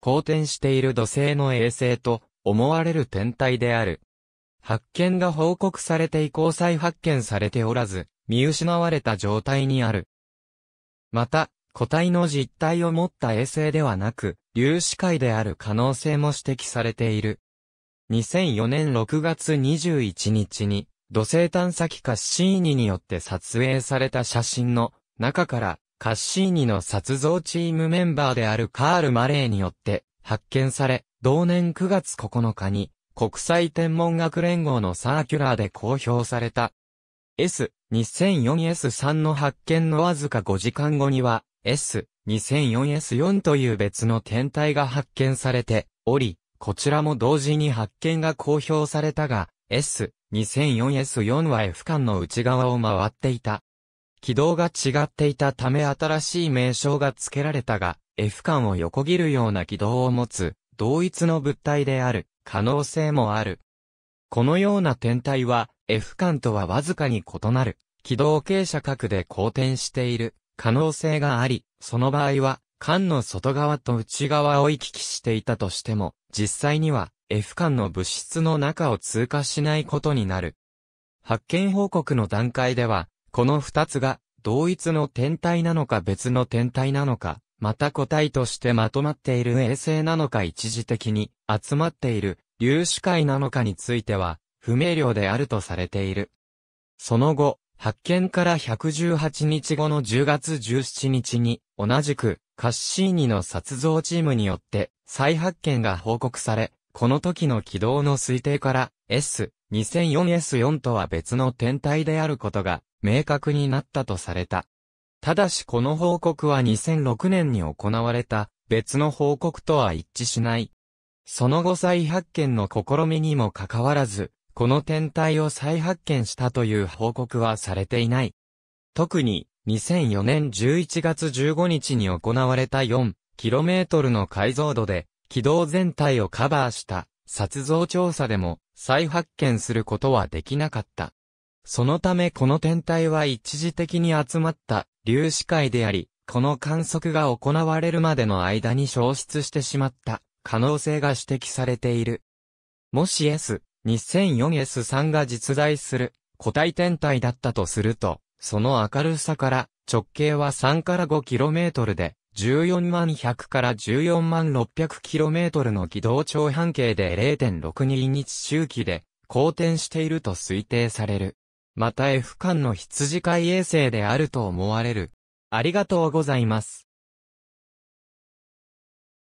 公転している土星の衛星と思われる天体である。発見が報告されて以降再発見されておらず、見失われた状態にある。また、個体の実体を持った衛星ではなく、粒子界である可能性も指摘されている。2004年6月21日に、土星探査機カッシーニによって撮影された写真の中から、カッシーニの殺像チームメンバーであるカール・マレーによって発見され、同年9月9日に国際天文学連合のサーキュラーで公表された。S2004S3 の発見のわずか5時間後には S2004S4 という別の天体が発見されており、こちらも同時に発見が公表されたが、S2004S4 は F 間の内側を回っていた。軌道が違っていたため新しい名称が付けられたが、F 間を横切るような軌道を持つ、同一の物体である、可能性もある。このような天体は、F 間とはわずかに異なる、軌道傾斜角で交転している、可能性があり、その場合は、間の外側と内側を行き来していたとしても、実際には F 間の物質の中を通過しないことになる。発見報告の段階では、この二つが、同一の天体なのか別の天体なのか、また個体としてまとまっている衛星なのか一時的に集まっている粒子界なのかについては不明瞭であるとされている。その後、発見から118日後の10月17日に同じくカッシーニの撮像チームによって再発見が報告され、この時の軌道の推定から S2004S4 とは別の天体であることが明確になったとされた。ただしこの報告は2006年に行われた別の報告とは一致しない。その後再発見の試みにもかかわらず、この天体を再発見したという報告はされていない。特に2004年11月15日に行われた 4km の解像度で軌道全体をカバーした撮像調査でも再発見することはできなかった。そのためこの天体は一時的に集まった粒子界であり、この観測が行われるまでの間に消失してしまった可能性が指摘されている。もし S2004S3 が実在する固体天体だったとすると、その明るさから直径は3から 5km で14万100から14万 600km の軌道長半径で0 6 2日周期で公転していると推定される。また F 間の羊飼い衛星であると思われる。ありがとうございます。